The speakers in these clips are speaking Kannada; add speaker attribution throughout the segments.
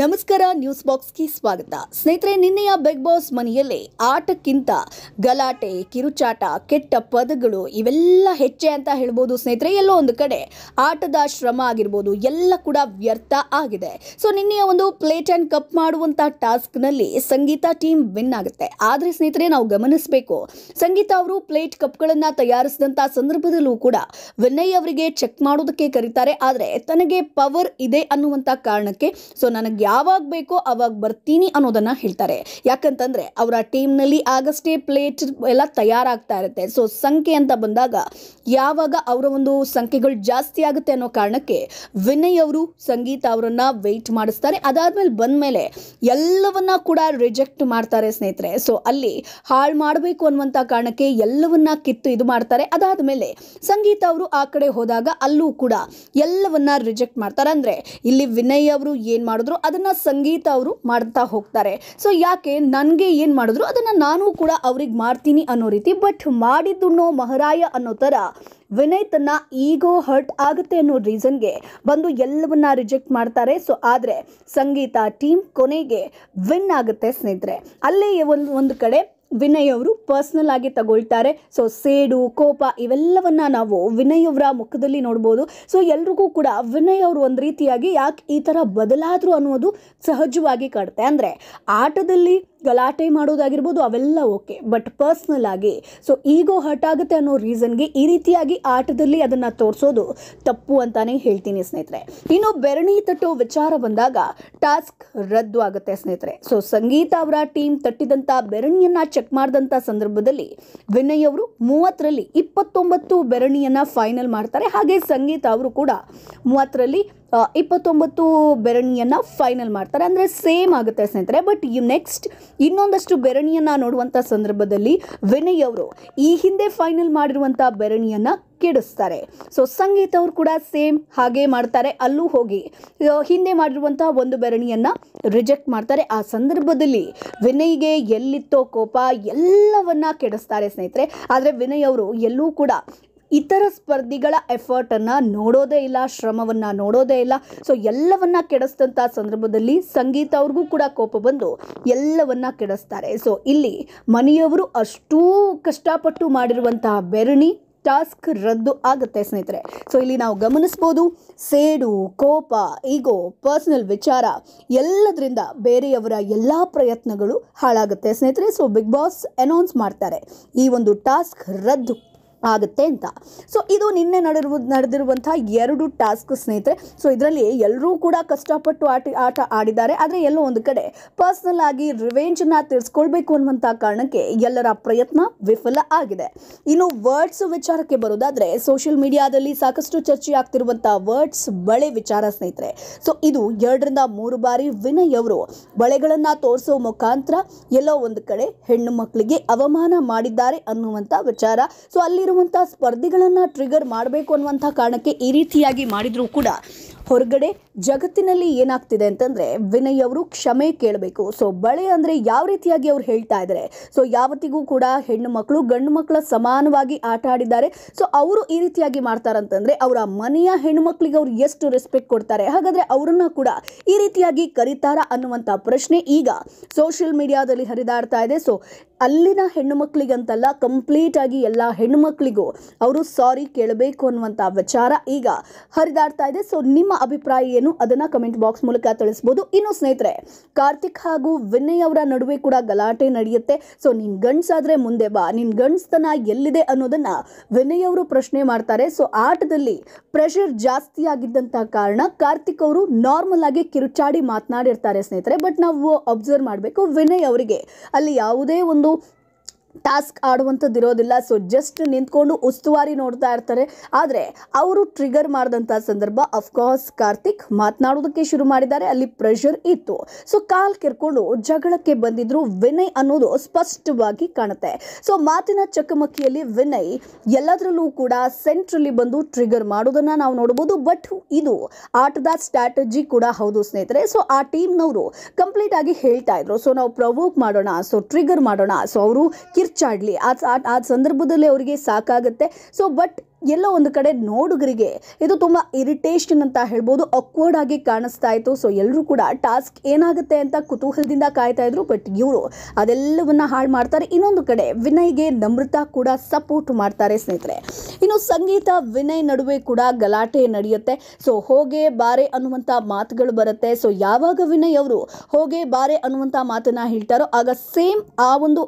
Speaker 1: ನಮಸ್ಕಾರ ನ್ಯೂಸ್ ಬಾಕ್ಸ್ಗೆ ಸ್ವಾಗತ ಸ್ನೇಹಿತರೆ ನಿನ್ನೆಯ ಬಿಗ್ ಬಾಸ್ ಮನೆಯಲ್ಲಿ ಆಟಕ್ಕಿಂತ ಗಲಾಟೆ ಕಿರುಚಾಟ ಕೆಟ್ಟ ಪದಗಳು ಇವೆಲ್ಲ ಹೆಚ್ಚೆ ಅಂತ ಹೇಳ್ಬೋದು ಸ್ನೇಹಿತರೆ ಎಲ್ಲೋ ಒಂದು ಕಡೆ ಆಟದ ಶ್ರಮ ಆಗಿರ್ಬೋದು ಎಲ್ಲ ಕೂಡ ವ್ಯರ್ಥ ಆಗಿದೆ ಸೊ ನಿನ್ನೆಯ ಒಂದು ಪ್ಲೇಟ್ ಆ್ಯಂಡ್ ಕಪ್ ಮಾಡುವಂಥ ಟಾಸ್ಕ್ನಲ್ಲಿ ಸಂಗೀತ ಟೀಮ್ ವಿನ್ ಆಗುತ್ತೆ ಆದರೆ ಸ್ನೇಹಿತರೆ ನಾವು ಗಮನಿಸಬೇಕು ಸಂಗೀತ ಅವರು ಪ್ಲೇಟ್ ಕಪ್ಗಳನ್ನು ತಯಾರಿಸಿದಂಥ ಸಂದರ್ಭದಲ್ಲೂ ಕೂಡ ವಿನಯ್ ಅವರಿಗೆ ಚೆಕ್ ಮಾಡೋದಕ್ಕೆ ಕರೀತಾರೆ ಆದರೆ ತನಗೆ ಪವರ್ ಇದೆ ಅನ್ನುವಂಥ ಕಾರಣಕ್ಕೆ ಸೊ ನನಗೆ ನನಗೆ ಯಾವಾಗ ಬೇಕೋ ಅವಾಗ ಬರ್ತೀನಿ ಅನ್ನೋದನ್ನು ಹೇಳ್ತಾರೆ ಯಾಕಂತಂದರೆ ಅವರ ಟೀಮ್ನಲ್ಲಿ ಆಗಷ್ಟೇ ಪ್ಲೇಟ್ ಎಲ್ಲ ತಯಾರಾಗ್ತಾ ಇರುತ್ತೆ ಸೊ ಸಂಖ್ಯೆ ಅಂತ ಬಂದಾಗ ಯಾವಾಗ ಅವರ ಒಂದು ಸಂಖ್ಯೆಗಳು ಜಾಸ್ತಿ ಆಗುತ್ತೆ ಅನ್ನೋ ಕಾರಣಕ್ಕೆ ವಿನಯ್ ಅವರು ಸಂಗೀತ ಅವರನ್ನು ವೆಯ್ಟ್ ಮಾಡಿಸ್ತಾರೆ ಅದಾದಮೇಲೆ ಬಂದ ಮೇಲೆ ಎಲ್ಲವನ್ನ ಕೂಡ ರಿಜೆಕ್ಟ್ ಮಾಡ್ತಾರೆ ಸ್ನೇಹಿತರೆ ಸೊ ಅಲ್ಲಿ ಹಾಳು ಮಾಡಬೇಕು ಅನ್ನುವಂಥ ಕಾರಣಕ್ಕೆ ಎಲ್ಲವನ್ನ ಕಿತ್ತು ಇದು ಮಾಡ್ತಾರೆ ಅದಾದ ಮೇಲೆ ಸಂಗೀತ ಅವರು ಆ ಕಡೆ ಹೋದಾಗ ಅಲ್ಲೂ ಕೂಡ ಎಲ್ಲವನ್ನ ರಿಜೆಕ್ಟ್ ಮಾಡ್ತಾರೆ ಅಂದರೆ ಇಲ್ಲಿ ವಿನಯ್ ಅವರು ಏನು ಮಾಡಿದ್ರು ಅದನ್ನು ಸಂಗೀತ ಅವರು ಮಾಡ್ತಾ ಹೋಗ್ತಾರೆ ಸೊ ಯಾಕೆ ನನಗೆ ಏನು ಮಾಡಿದ್ರು ಅದನ್ನು ನಾನು ಕೂಡ ಅವ್ರಿಗೆ ಮಾಡ್ತೀನಿ ಅನ್ನೋ ರೀತಿ ಬಟ್ ಮಾಡಿದ್ದುಣ್ಣೋ ಮಹರಾಯ ಅನ್ನೋ ಥರ ವಿನಯ್ ತನ್ನ ಈಗೋ ಹರ್ಟ್ ಆಗುತ್ತೆ ಅನ್ನೋ ರೀಸನ್ಗೆ ಬಂದು ಎಲ್ಲವನ್ನ ರಿಜೆಕ್ಟ್ ಮಾಡ್ತಾರೆ ಸೊ ಆದರೆ ಸಂಗೀತ ಟೀಮ್ ಕೊನೆಗೆ ವಿನ್ ಆಗುತ್ತೆ ಸ್ನೇಹಿತರೆ ಅಲ್ಲೇ ಒಂದು ಒಂದು ಕಡೆ ವಿನಯ್ ಅವರು ಪರ್ಸ್ನಲ್ ಆಗಿ ತಗೊಳ್ತಾರೆ ಸೊ ಸೇಡು ಕೋಪ ಇವೆಲ್ಲವನ್ನ ನಾವು ವಿನಯ್ ಅವರ ಮುಖದಲ್ಲಿ ನೋಡ್ಬೋದು ಸೊ ಎಲ್ರಿಗೂ ಕೂಡ ವಿನಯ್ ಅವರು ಒಂದು ರೀತಿಯಾಗಿ ಯಾಕೆ ಈ ಥರ ಬದಲಾದರು ಅನ್ನೋದು ಸಹಜವಾಗಿ ಕಾಡುತ್ತೆ ಅಂದರೆ ಆಟದಲ್ಲಿ ಗಲಾಟೆ ಮಾಡೋದಾಗಿರ್ಬೋದು ಅವೆಲ್ಲ ಓಕೆ ಬಟ್ ಪರ್ಸ್ನಲ್ ಆಗಿ ಸೊ ಈಗೋ ಹರ್ಟ್ ಆಗುತ್ತೆ ಅನ್ನೋ ರೀಸನ್ಗೆ ಈ ರೀತಿಯಾಗಿ ಆಟದಲ್ಲಿ ಅದನ್ನು ತೋರಿಸೋದು ತಪ್ಪು ಅಂತಾನೆ ಹೇಳ್ತೀನಿ ಸ್ನೇಹಿತರೆ ಇನ್ನು ಬೆರಣಿ ತಟ್ಟೋ ವಿಚಾರ ಬಂದಾಗ ಟಾಸ್ಕ್ ರದ್ದು ಆಗುತ್ತೆ ಸ್ನೇಹಿತರೆ ಸೊ ಸಂಗೀತ ಅವರ ಟೀಮ್ ತಟ್ಟಿದಂಥ ಬೆರಣಿಯನ್ನು ಚೆಕ್ ಮಾಡಿದಂಥ ಸಂದರ್ಭದಲ್ಲಿ ವಿನಯ್ ಅವರು ಮೂವತ್ತರಲ್ಲಿ ಇಪ್ಪತ್ತೊಂಬತ್ತು ಬೆರಣಿಯನ್ನು ಫೈನಲ್ ಮಾಡ್ತಾರೆ ಹಾಗೆ ಸಂಗೀತ ಅವರು ಕೂಡ ಮೂವತ್ತರಲ್ಲಿ ಇಪ್ಪತ್ತೊಂಬತ್ತು ಬೆರಣಿಯನ್ನು ಫೈನಲ್ ಮಾಡ್ತಾರೆ ಅಂದರೆ ಸೇಮ್ ಆಗುತ್ತೆ ಸ್ನೇಹಿತರೆ ಬಟ್ ಯು ನೆಕ್ಸ್ಟ್ ಇನ್ನೊಂದಷ್ಟು ಬೆರಣಿಯನ್ನು ನೋಡುವಂಥ ಸಂದರ್ಭದಲ್ಲಿ ವಿನಯ್ ಅವರು ಈ ಹಿಂದೆ ಫೈನಲ್ ಮಾಡಿರುವಂಥ ಬೆರಣಿಯನ್ನು ಕೆಡಿಸ್ತಾರೆ ಸೊ ಸಂಗೀತ ಅವರು ಕೂಡ ಸೇಮ್ ಹಾಗೆ ಮಾಡ್ತಾರೆ ಅಲ್ಲೂ ಹೋಗಿ ಹಿಂದೆ ಮಾಡಿರುವಂಥ ಒಂದು ಬೆರಣಿಯನ್ನು ರಿಜೆಕ್ಟ್ ಮಾಡ್ತಾರೆ ಆ ಸಂದರ್ಭದಲ್ಲಿ ವಿನಯ್ಗೆ ಎಲ್ಲಿತ್ತೋ ಕೋಪ ಎಲ್ಲವನ್ನ ಕೆಡಿಸ್ತಾರೆ ಸ್ನೇಹಿತರೆ ಆದರೆ ವಿನಯ್ ಅವರು ಎಲ್ಲೂ ಕೂಡ ಇತರ ಸ್ಪರ್ಧಿಗಳ ಎಫರ್ಟನ್ನು ನೋಡೋದೇ ಇಲ್ಲ ಶ್ರಮವನ್ನು ನೋಡೋದೇ ಇಲ್ಲ ಸೊ ಎಲ್ಲವನ್ನ ಕೆಡಿಸಿದಂಥ ಸಂದರ್ಭದಲ್ಲಿ ಸಂಗೀತ ಅವ್ರಿಗೂ ಕೂಡ ಕೋಪ ಬಂದು ಎಲ್ಲವನ್ನ ಕೆಡಿಸ್ತಾರೆ ಸೊ ಇಲ್ಲಿ ಮನೆಯವರು ಅಷ್ಟೂ ಕಷ್ಟಪಟ್ಟು ಮಾಡಿರುವಂತಹ ಬೆರಣಿ ಟಾಸ್ಕ್ ರದ್ದು ಆಗುತ್ತೆ ಸ್ನೇಹಿತರೆ ಸೊ ಇಲ್ಲಿ ನಾವು ಗಮನಿಸ್ಬೋದು ಸೇಡು ಕೋಪ ಈಗೋ ಪರ್ಸ್ನಲ್ ವಿಚಾರ ಎಲ್ಲದರಿಂದ ಬೇರೆಯವರ ಎಲ್ಲ ಪ್ರಯತ್ನಗಳು ಹಾಳಾಗುತ್ತೆ ಸ್ನೇಹಿತರೆ ಸೊ ಬಿಗ್ ಬಾಸ್ ಅನೌನ್ಸ್ ಮಾಡ್ತಾರೆ ಈ ಒಂದು ಟಾಸ್ಕ್ ರದ್ದು ಆಗುತ್ತೆ ಅಂತ ಸೊ ಇದು ನಿನ್ನೆ ನಡೆದಿರುವ ನಡೆದಿರುವಂಥ ಎರಡು ಟಾಸ್ಕ್ ಸ್ನೇಹಿತರೆ ಸೊ ಇದರಲ್ಲಿ ಎಲ್ಲರೂ ಕೂಡ ಕಷ್ಟಪಟ್ಟು ಆಟ ಆಟ ಆಡಿದ್ದಾರೆ ಆದರೆ ಎಲ್ಲೋ ಒಂದು ಕಡೆ ಪರ್ಸ್ನಲ್ ಆಗಿ ರಿವೆಂಜನ್ನ ತಿಳಿಸ್ಕೊಳ್ಬೇಕು ಅನ್ನುವಂಥ ಕಾರಣಕ್ಕೆ ಎಲ್ಲರ ಪ್ರಯತ್ನ ವಿಫಲ ಆಗಿದೆ ಇನ್ನು ವರ್ಡ್ಸ್ ವಿಚಾರಕ್ಕೆ ಬರೋದಾದರೆ ಸೋಷಿಯಲ್ ಮೀಡಿಯಾದಲ್ಲಿ ಸಾಕಷ್ಟು ಚರ್ಚೆ ಆಗ್ತಿರುವಂಥ ವರ್ಡ್ಸ್ ಬಳೆ ವಿಚಾರ ಸ್ನೇಹಿತರೆ ಸೊ ಇದು ಎರಡರಿಂದ ಮೂರು ಬಾರಿ ವಿನಯ್ ಅವರು ಬಳೆಗಳನ್ನು ತೋರಿಸೋ ಮುಖಾಂತರ ಎಲ್ಲೋ ಒಂದು ಕಡೆ ಹೆಣ್ಣು ಮಕ್ಕಳಿಗೆ ಅವಮಾನ ಮಾಡಿದ್ದಾರೆ ಅನ್ನುವಂಥ ವಿಚಾರ ಸೊ ಅಲ್ಲಿರುವ ಮಾಡುವಂಥ ಸ್ಪರ್ಧಿಗಳನ್ನ ಟ್ರಿಗರ್ ಮಾಡಬೇಕು ಅನ್ನುವಂಥ ಕಾರಣಕ್ಕೆ ಈ ರೀತಿಯಾಗಿ ಮಾಡಿದರೂ ಕೂಡ ಹೊರಗಡೆ ಜಗತ್ತಿನಲ್ಲಿ ಏನಾಗ್ತಿದೆ ಅಂತಂದರೆ ವಿನಯ್ ಅವರು ಕ್ಷಮೆ ಕೇಳಬೇಕು ಸೊ ಬಳೆ ಅಂದರೆ ಯಾವ ರೀತಿಯಾಗಿ ಅವ್ರು ಹೇಳ್ತಾ ಇದ್ದಾರೆ ಸೊ ಯಾವತ್ತಿಗೂ ಕೂಡ ಹೆಣ್ಣು ಮಕ್ಕಳು ಗಂಡು ಮಕ್ಕಳ ಸಮಾನವಾಗಿ ಆಟ ಆಡಿದ್ದಾರೆ ಸೊ ಅವರು ಈ ರೀತಿಯಾಗಿ ಮಾಡ್ತಾರಂತಂದರೆ ಅವರ ಮನೆಯ ಹೆಣ್ಣು ಮಕ್ಕಳಿಗೆ ಅವ್ರು ಎಷ್ಟು ರೆಸ್ಪೆಕ್ಟ್ ಕೊಡ್ತಾರೆ ಹಾಗಾದ್ರೆ ಅವರನ್ನ ಕೂಡ ಈ ರೀತಿಯಾಗಿ ಕರೀತಾರ ಅನ್ನುವಂಥ ಪ್ರಶ್ನೆ ಈಗ ಸೋಷಿಯಲ್ ಮೀಡಿಯಾದಲ್ಲಿ ಹರಿದಾಡ್ತಾ ಇದೆ ಸೊ ಅಲ್ಲಿನ ಹೆಣ್ಣು ಮಕ್ಕಳಿಗಂತಲ್ಲ ಕಂಪ್ಲೀಟಾಗಿ ಎಲ್ಲ ಹೆಣ್ಣು ಮಕ್ಕಳಿಗೂ ಅವರು ಸಾರಿ ಕೇಳಬೇಕು ಅನ್ನುವಂಥ ವಿಚಾರ ಈಗ ಹರಿದಾಡ್ತಾ ಇದೆ ಸೊ ನಿಮ್ಮ ಅಭಿಪ್ರಾಯ ಏನು ಅದನ್ನು ಕಮೆಂಟ್ ಬಾಕ್ಸ್ ಮೂಲಕ ತಿಳಿಸ್ಬೋದು ಇನ್ನು ಸ್ನೇಹಿತರೆ ಕಾರ್ತಿಕ್ ಹಾಗೂ ವಿನಯ್ ಅವರ ನಡುವೆ ಕೂಡ ಗಲಾಟೆ ನಡೆಯುತ್ತೆ ಸೊ ನಿನ್ನ ಗಂಡ್ಸಾದರೆ ಮುಂದೆ ಬಾ ನಿನ್ನ ಗಂಡ್ಸ್ತನ ಎಲ್ಲಿದೆ ಅನ್ನೋದನ್ನ ವಿನಯ್ ಅವರು ಪ್ರಶ್ನೆ ಮಾಡ್ತಾರೆ ಸೊ ಆಟದಲ್ಲಿ ಪ್ರೆಷರ್ ಜಾಸ್ತಿ ಆಗಿದ್ದಂತ ಕಾರಣ ಕಾರ್ತಿಕ್ ಅವರು ನಾರ್ಮಲ್ ಆಗಿ ಕಿರುಚಾಡಿ ಮಾತನಾಡಿರ್ತಾರೆ ಸ್ನೇಹಿತರೆ ಬಟ್ ನಾವು ಅಬ್ಸರ್ವ್ ಮಾಡಬೇಕು ವಿನಯ್ ಅವರಿಗೆ ಅಲ್ಲಿ ಯಾವುದೇ ಒಂದು ಟಾಸ್ಕ್ ಆಡುವಂಥದ್ದು ಇರೋದಿಲ್ಲ ಸೊ ಜಸ್ಟ್ ನಿಂತ್ಕೊಂಡು ಉಸ್ತುವಾರಿ ನೋಡ್ತಾ ಇರ್ತಾರೆ ಆದರೆ ಅವರು ಟ್ರಿಗರ್ ಮಾಡಿದಂಥ ಸಂದರ್ಭ ಅಫ್ಕೋರ್ಸ್ ಕಾರ್ತಿಕ್ ಮಾತನಾಡೋದಕ್ಕೆ ಶುರು ಮಾಡಿದ್ದಾರೆ ಅಲ್ಲಿ ಪ್ರೆಷರ್ ಇತ್ತು ಸೊ ಕಾಲ್ ಕೆರ್ಕೊಂಡು ಜಗಳಕ್ಕೆ ಬಂದಿದ್ರು ವಿನಯ್ ಅನ್ನೋದು ಸ್ಪಷ್ಟವಾಗಿ ಕಾಣುತ್ತೆ ಸೊ ಮಾತಿನ ಚಕಮಕಿಯಲ್ಲಿ ವಿನಯ್ ಎಲ್ಲದರಲ್ಲೂ ಕೂಡ ಸೆಂಟ್ರಲ್ಲಿ ಬಂದು ಟ್ರಿಗರ್ ಮಾಡೋದನ್ನು ನಾವು ನೋಡ್ಬೋದು ಬಟ್ ಇದು ಆಟದ ಸ್ಟ್ರಾಟಜಿ ಕೂಡ ಹೌದು ಸ್ನೇಹಿತರೆ ಸೊ ಆ ಟೀಮ್ನವರು ಕಂಪ್ಲೀಟ್ ಆಗಿ ಹೇಳ್ತಾ ಇದ್ರು ಸೊ ನಾವು ಪ್ರವೋಕ್ ಮಾಡೋಣ ಸೊ ಟ್ರಿಗರ್ ಮಾಡೋಣ ಸೊ ಅವರು ಚಾಡ್ಲೇ આજ 8 8 ಸಂದರ್ಭದಲ್ಲೇ ಅವರಿಗೆ ಸಾಕಾಗುತ್ತೆ ಸೋ ಬಟ್ ಎಲ್ಲೋ ಒಂದು ಕಡೆ ನೋಡುಗರಿಗೆ ಇದು ತುಂಬ ಇರಿಟೇಷನ್ ಅಂತ ಹೇಳ್ಬೋದು ಅಕ್ವರ್ಡ್ ಆಗಿ ಕಾಣಿಸ್ತಾ ಇತ್ತು ಸೊ ಎಲ್ಲರೂ ಕೂಡ ಟಾಸ್ಕ್ ಏನಾಗುತ್ತೆ ಅಂತ ಕುತೂಹಲದಿಂದ ಕಾಯ್ತಾ ಇದ್ರು ಬಟ್ ಇವರು ಅದೆಲ್ಲವನ್ನ ಹಾಳು ಮಾಡ್ತಾರೆ ಇನ್ನೊಂದು ಕಡೆ ವಿನಯ್ಗೆ ನಮೃತ ಕೂಡ ಸಪೋರ್ಟ್ ಮಾಡ್ತಾರೆ ಸ್ನೇಹಿತರೆ ಇನ್ನು ಸಂಗೀತ ವಿನಯ್ ನಡುವೆ ಕೂಡ ಗಲಾಟೆ ನಡೆಯುತ್ತೆ ಸೊ ಹೋಗೆ ಬಾರೆ ಅನ್ನುವಂಥ ಮಾತುಗಳು ಬರುತ್ತೆ ಸೊ ಯಾವಾಗ ವಿನಯ್ ಅವರು ಹೋಗೆ ಬಾರೆ ಅನ್ನುವಂಥ ಮಾತನ್ನ ಹೇಳ್ತಾರೋ ಆಗ ಸೇಮ್ ಆ ಒಂದು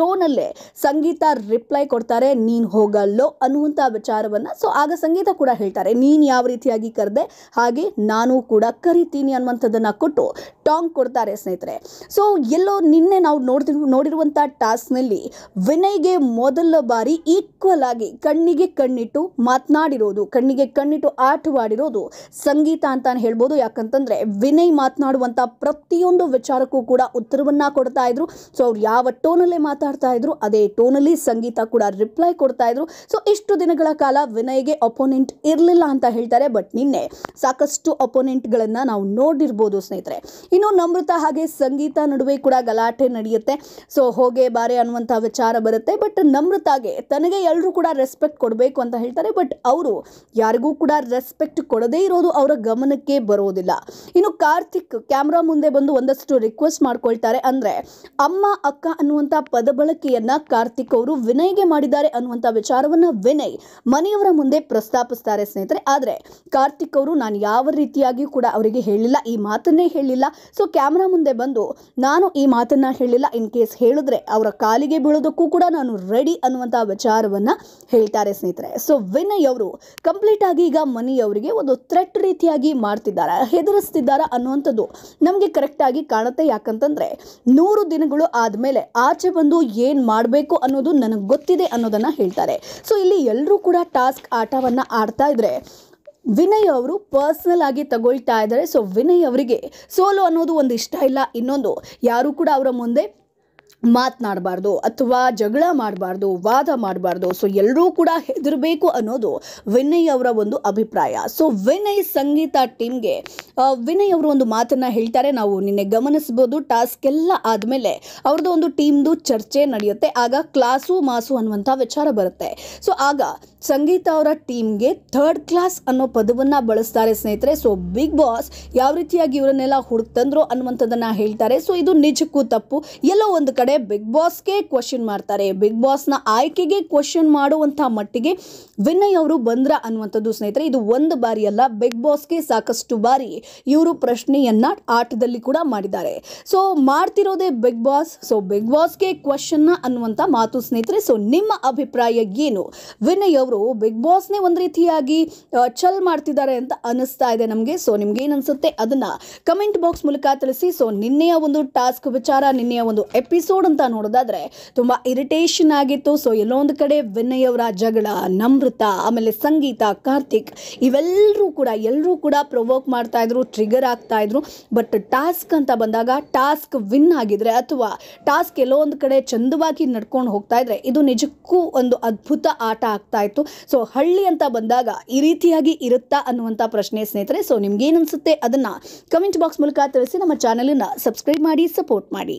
Speaker 1: ಟೋನಲ್ಲೇ ಸಂಗೀತ ರಿಪ್ಲೈ ಕೊಡ್ತಾರೆ ನೀನು ಹೋಗಲ್ಲೋ ಅನ್ನುವಂಥ ವಿಚಾರವನ್ನ ಸೊ ಆಗ ಸಂಗೀತ ಕೂಡ ಹೇಳ್ತಾರೆ ನೀನು ಯಾವ ರೀತಿಯಾಗಿ ಕರೆದೆ ಹಾಗೆ ನಾನು ಕೂಡ ಕರಿತೀನಿ ಅನ್ನುವಂಥದ್ದನ್ನು ಕೊಟ್ಟು ಟಾಂಗ್ ಕೊಡ್ತಾರೆ ಸ್ನೇಹಿತರೆ ಸೊ ಎಲ್ಲೋ ನಿನ್ನೆ ನಾವು ನೋಡ್ತಿ ನೋಡಿರುವಂಥ ಟಾಸ್ಕ್ನಲ್ಲಿ ವಿನಯ್ಗೆ ಮೊದಲ ಬಾರಿ ಈಕ್ವಲ್ ಆಗಿ ಕಣ್ಣಿಗೆ ಕಣ್ಣಿಟ್ಟು ಮಾತನಾಡಿರೋದು ಕಣ್ಣಿಗೆ ಕಣ್ಣಿಟ್ಟು ಆಟವಾಡಿರೋದು ಸಂಗೀತ ಅಂತಾನೆ ಹೇಳ್ಬೋದು ಯಾಕಂತಂದರೆ ವಿನಯ್ ಮಾತನಾಡುವಂತ ಪ್ರತಿಯೊಂದು ವಿಚಾರಕ್ಕೂ ಕೂಡ ಉತ್ತರವನ್ನ ಕೊಡ್ತಾ ಇದ್ರು ಸೊ ಅವ್ರು ಯಾವ ಟೋನಲ್ಲೇ ಮಾತಾಡ್ತಾ ಇದ್ರು ಅದೇ ಟೋನಲ್ಲಿ ಸಂಗೀತ ಕೂಡ ರಿಪ್ಲೈ ಕೊಡ್ತಾ ಇದ್ರು ಸೊ ಇಷ್ಟು ದಿನಗಳ ಕಾಲ ವಿನಯ್ಗೆ ಅಪೋನೆಂಟ್ ಇರಲಿಲ್ಲ ಅಂತ ಹೇಳ್ತಾರೆ ಬಟ್ ನಿನ್ನೆ ಸಾಕಷ್ಟು ಅಪೋನೆಂಟ್ಗಳನ್ನು ನಾವು ನೋಡಿರ್ಬೋದು ಸ್ನೇಹಿತರೆ ಇನ್ನು ನಮೃತ ಹಾಗೆ ಸಂಗೀತ ನಡುವೆ ಕೂಡ ಗಲಾಟೆ ನಡೆಯುತ್ತೆ ಸೊ ಹೋಗೆ ಬಾರೆ ಅನ್ನುವಂಥ ವಿಚಾರ ಬರುತ್ತೆ ಬಟ್ ನಮೃತಾಗೆ ತನಗೆ ಎಲ್ಲರೂ ಕೂಡ ರೆಸ್ಪೆಕ್ಟ್ ಕೊಡಬೇಕು ಅಂತ ಹೇಳ್ತಾರೆ ಬಟ್ ಅವರು ಯಾರಿಗೂ ಕೂಡ ರೆಸ್ಪೆಕ್ಟ್ ಕೊಡದೇ ಇರೋದು ಅವರ ಗಮನಕ್ಕೆ ಬರೋದಿಲ್ಲ ಇನ್ನು ಕಾರ್ತಿಕ್ ಕ್ಯಾಮ್ರಾ ಮುಂದೆ ಬಂದು ಒಂದಷ್ಟು ರಿಕ್ವೆಸ್ಟ್ ಮಾಡ್ಕೊಳ್ತಾರೆ ಅಂದರೆ ಅಮ್ಮ ಅಕ್ಕ ಅನ್ನುವಂಥ ಪದ ಬಳಕೆಯನ್ನು ಕಾರ್ತಿಕ್ ಅವರು ವಿನಯ್ಗೆ ಮಾಡಿದ್ದಾರೆ ಅನ್ನುವಂಥ ವಿಚಾರವನ್ನು ವಿನಯ್ ಮನೆಯವರ ಮುಂದೆ ಪ್ರಸ್ತಾಪಿಸ್ತಾರೆ ಸ್ನೇಹಿತರೆ ಆದರೆ ಕಾರ್ತಿಕ್ ಅವರು ನಾನು ಯಾವ ರೀತಿಯಾಗಿ ಕೂಡ ಅವರಿಗೆ ಹೇಳಿಲ್ಲ ಈ ಮಾತನ್ನೇ ಹೇಳಿಲ್ಲ ಸೊ ಕ್ಯಾಮ್ರಾ ಮುಂದೆ ಬಂದು ನಾನು ಈ ಮಾತನ್ನು ಹೇಳಿಲ್ಲ ಇನ್ ಕೇಸ್ ಹೇಳಿದ್ರೆ ಅವರ ಕಾಲಿಗೆ ಬೀಳೋದಕ್ಕೂ ಕೂಡ ನಾನು ರೆಡಿ ಅನ್ನುವಂಥ ವಿಚಾರವನ್ನು ಹೇಳ್ತಾರೆ ಸ್ನೇಹಿತರೆ ಸೊ ವಿನಯ್ ಅವರು ಕಂಪ್ಲೀಟ್ ಆಗಿ ಈಗ ಮನೆಯವರಿಗೆ ಒಂದು ಥ್ರೆಟ್ ರೀತಿಯಾಗಿ ಮಾಡ್ತಿದ್ದಾರೆ ಹೆದರಿಸ್ತಿದ್ದಾರೆ ಅನ್ನುವಂಥದ್ದು ನಮಗೆ ಕರೆಕ್ಟಾಗಿ ಕಾಣುತ್ತೆ ಯಾಕಂತಂದರೆ ನೂರು ದಿನಗಳು ಆದಮೇಲೆ ಆಚೆ ಬಂದು ಏನು ಮಾಡಬೇಕು ಅನ್ನೋದು ನನಗೆ ಗೊತ್ತಿದೆ ಅನ್ನೋದನ್ನು ಹೇಳ್ತಾರೆ ಸೊ ಇಲ್ಲಿ ಎಲ್ಲರೂ ಕೂಡ ಕೂಡ ಟಾಸ್ಕ್ ಆಟವನ್ನು ಆಡ್ತಾ ಇದ್ದರೆ ವಿನಯ್ ಅವರು ಪರ್ಸ್ನಲ್ ಆಗಿ ತಗೊಳ್ತಾ ಇದ್ದಾರೆ ಸೊ ವಿನಯ್ ಅವರಿಗೆ ಸೋಲು ಅನ್ನೋದು ಒಂದು ಇಷ್ಟ ಇಲ್ಲ ಇನ್ನೊಂದು ಯಾರು ಕೂಡ ಅವರ ಮುಂದೆ ಮಾತನಾಡಬಾರ್ದು ಅಥವಾ ಜಗಳ ಮಾಡಬಾರ್ದು ವಾದ ಮಾಡಬಾರ್ದು ಸೊ ಎಲ್ಲರೂ ಕೂಡ ಹೆದರಬೇಕು ಅನ್ನೋದು ವಿನಯ್ ಅವರ ಒಂದು ಅಭಿಪ್ರಾಯ ಸೊ ವಿನಯ್ ಸಂಗೀತ ಟೀಮ್ಗೆ ವಿನಯ್ ಅವರು ಒಂದು ಮಾತನ್ನು ಹೇಳ್ತಾರೆ ನಾವು ನಿನ್ನೆ ಗಮನಿಸ್ಬೋದು ಟಾಸ್ಕ್ ಎಲ್ಲ ಆದಮೇಲೆ ಅವ್ರದ್ದು ಒಂದು ಟೀಮ್ದು ಚರ್ಚೆ ನಡೆಯುತ್ತೆ ಆಗ ಕ್ಲಾಸು ಮಾಸು ಅನ್ನುವಂಥ ವಿಚಾರ ಬರುತ್ತೆ ಸೊ ಆಗ ಸಂಗೀತ ಅವರ ಟೀಮ್ಗೆ ಥರ್ಡ್ ಕ್ಲಾಸ್ ಅನ್ನೋ ಪದವನ್ನು ಬಳಸ್ತಾರೆ ಸ್ನೇಹಿತರೆ ಸೊ ಬಿಗ್ ಬಾಸ್ ಯಾವ ರೀತಿಯಾಗಿ ಇವರನ್ನೆಲ್ಲ ಹುಡುಕ್ ತಂದ್ರು ಅನ್ನುವಂಥದ್ದನ್ನು ಹೇಳ್ತಾರೆ ಸೊ ಇದು ನಿಜಕ್ಕೂ ತಪ್ಪು ಎಲ್ಲೋ ಒಂದು ಕಡೆ ಮೇಲೆ ಬಿಗ್ ಬಾಸ್ಗೆ ಕ್ವಶನ್ ಮಾಡ್ತಾರೆ ಬಿಗ್ ಬಾಸ್ನ ಆಯ್ಕೆಗೆ ಕ್ವಶನ್ ಮಾಡುವಂಥ ಮಟ್ಟಿಗೆ ವಿನಯ್ ಅವರು ಬಂದ್ರ ಅನ್ನುವಂಥದ್ದು ಸ್ನೇಹಿತರೆ ಇದು ಒಂದು ಬಾರಿ ಬಿಗ್ ಬಾಸ್ಗೆ ಸಾಕಷ್ಟು ಬಾರಿ ಇವರು ಪ್ರಶ್ನೆಯನ್ನ ಆಟದಲ್ಲಿ ಕೂಡ ಮಾಡಿದ್ದಾರೆ ಸೊ ಮಾಡ್ತಿರೋದೇ ಬಿಗ್ ಬಾಸ್ ಸೊ ಬಿಗ್ ಬಾಸ್ಗೆ ಕ್ವಶನ್ನ ಅನ್ನುವಂಥ ಮಾತು ಸ್ನೇಹಿತರೆ ಸೊ ನಿಮ್ಮ ಅಭಿಪ್ರಾಯ ಏನು ವಿನಯ್ ಅವರು ಬಿಗ್ ಬಾಸ್ನೇ ಒಂದು ರೀತಿಯಾಗಿ ಚಲ್ ಮಾಡ್ತಿದ್ದಾರೆ ಅಂತ ಅನಿಸ್ತಾ ಇದೆ ನಮಗೆ ಸೊ ನಿಮ್ಗೆ ಏನು ಅನಿಸುತ್ತೆ ಅದನ್ನು ಕಮೆಂಟ್ ಬಾಕ್ಸ್ ಮೂಲಕ ತಿಳಿಸಿ ಸೊ ನಿನ್ನೆಯ ಒಂದು ಟಾಸ್ಕ್ ವಿಚಾರ ನಿನ್ನೆಯ ಒಂದು ಎಪಿಸೋಡ್ ಅಂತ ನೋಡೋದಾದ್ರೆ ತುಂಬ ಇರಿಟೇಷನ್ ಆಗಿತ್ತು ಸೊ ಎಲ್ಲೋ ಒಂದು ಕಡೆ ವಿನಯವರ ಜಗಳ ನಮೃತ ಆಮೇಲೆ ಸಂಗೀತ ಕಾರ್ತಿಕ್ ಇವೆಲ್ಲರೂ ಕೂಡ ಎಲ್ಲರೂ ಕೂಡ ಪ್ರೊವೋಕ್ ಮಾಡ್ತಾ ಇದ್ರು ಟ್ರಿಗರ್ ಆಗ್ತಾ ಇದ್ರು ಬಟ್ ಟಾಸ್ಕ್ ಅಂತ ಬಂದಾಗ ಟಾಸ್ಕ್ ವಿನ್ ಆಗಿದ್ರೆ ಅಥವಾ ಟಾಸ್ಕ್ ಎಲ್ಲೋ ಕಡೆ ಚಂದವಾಗಿ ನಡ್ಕೊಂಡು ಹೋಗ್ತಾ ಇದ್ರೆ ಇದು ನಿಜಕ್ಕೂ ಒಂದು ಅದ್ಭುತ ಆಟ ಆಗ್ತಾ ಇತ್ತು ಸೊ ಹಳ್ಳಿ ಅಂತ ಬಂದಾಗ ಈ ರೀತಿಯಾಗಿ ಇರುತ್ತಾ ಅನ್ನುವಂಥ ಪ್ರಶ್ನೆ ಸ್ನೇಹಿತರೆ ಸೊ ನಿಮ್ಗೇನು ಅನ್ಸುತ್ತೆ ಅದನ್ನು ಕಮೆಂಟ್ ಬಾಕ್ಸ್ ಮೂಲಕ ತಿಳಿಸಿ ನಮ್ಮ ಚಾನಲನ್ನು ಸಬ್ಸ್ಕ್ರೈಬ್ ಮಾಡಿ ಸಪೋರ್ಟ್ ಮಾಡಿ